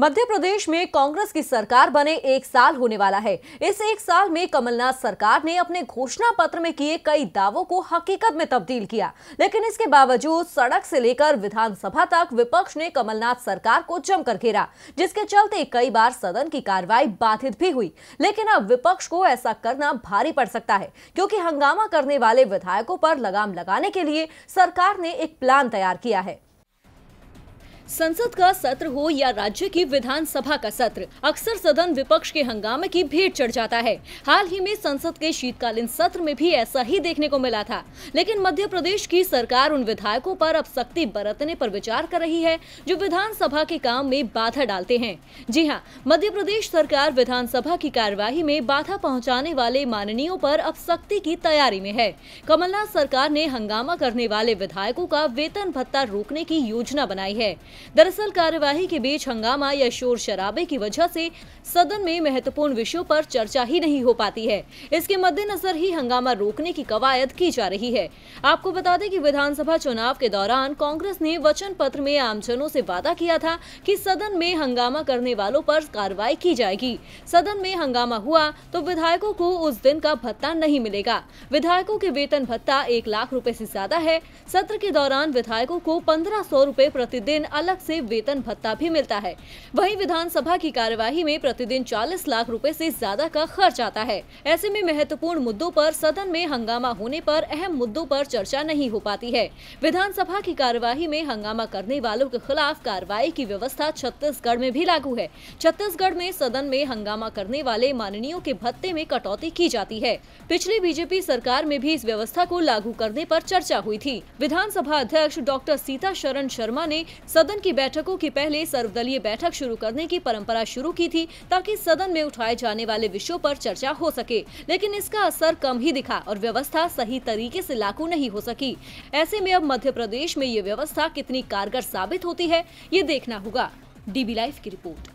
मध्य प्रदेश में कांग्रेस की सरकार बने एक साल होने वाला है इस एक साल में कमलनाथ सरकार ने अपने घोषणा पत्र में किए कई दावों को हकीकत में तब्दील किया लेकिन इसके बावजूद सड़क से लेकर विधानसभा तक विपक्ष ने कमलनाथ सरकार को जमकर घेरा जिसके चलते कई बार सदन की कार्रवाई बाधित भी हुई लेकिन अब विपक्ष को ऐसा करना भारी पड़ सकता है क्योंकि हंगामा करने वाले विधायकों पर लगाम लगाने के लिए सरकार ने एक प्लान तैयार किया है संसद का सत्र हो या राज्य की विधानसभा का सत्र अक्सर सदन विपक्ष के हंगामे की भेंट चढ़ जाता है हाल ही में संसद के शीतकालीन सत्र में भी ऐसा ही देखने को मिला था लेकिन मध्य प्रदेश की सरकार उन विधायकों पर अब सख्ती बरतने पर विचार कर रही है जो विधानसभा के काम में बाधा डालते हैं जी हाँ मध्य प्रदेश सरकार विधानसभा की कार्यवाही में बाधा पहुँचाने वाले माननीयों आरोप अब सख्ती की तैयारी में है कमलनाथ सरकार ने हंगामा करने वाले विधायकों का वेतन भत्ता रोकने की योजना बनाई है दरअसल कार्यवाही के बीच हंगामा या शोर शराबे की वजह से सदन में महत्वपूर्ण विषयों पर चर्चा ही नहीं हो पाती है इसके मद्देनजर ही हंगामा रोकने की कवायद की जा रही है आपको बता दें कि विधानसभा चुनाव के दौरान कांग्रेस ने वचन पत्र में आमजनों से वादा किया था कि सदन में हंगामा करने वालों पर कार्रवाई की जाएगी सदन में हंगामा हुआ तो विधायकों को उस दिन का भत्ता नहीं मिलेगा विधायकों के वेतन भत्ता एक लाख रुपए से ज्यादा है सत्र के दौरान विधायकों को पंद्रह सौ रूपए प्रतिदिन अलग से वेतन भत्ता भी मिलता है वहीं विधानसभा की कार्यवाही में प्रतिदिन 40 लाख रुपए से ज्यादा का खर्च आता है ऐसे में महत्वपूर्ण मुद्दों पर सदन में हंगामा होने पर अहम मुद्दों पर चर्चा नहीं हो पाती है विधानसभा की कार्यवाही में हंगामा करने वालों के खिलाफ कार्रवाई की व्यवस्था छत्तीसगढ़ में भी लागू है छत्तीसगढ़ में सदन में हंगामा करने वाले माननीयों के भत्ते में कटौती की जाती है पिछली बीजेपी सरकार में भी इस व्यवस्था को लागू करने पर चर्चा हुई थी विधानसभा अध्यक्ष डॉक्टर सीता शरण शर्मा ने सदन सदन की बैठकों के पहले सर्वदलीय बैठक शुरू करने की परंपरा शुरू की थी ताकि सदन में उठाए जाने वाले विषयों पर चर्चा हो सके लेकिन इसका असर कम ही दिखा और व्यवस्था सही तरीके से लागू नहीं हो सकी ऐसे में अब मध्य प्रदेश में ये व्यवस्था कितनी कारगर साबित होती है ये देखना होगा डीबी लाइव की रिपोर्ट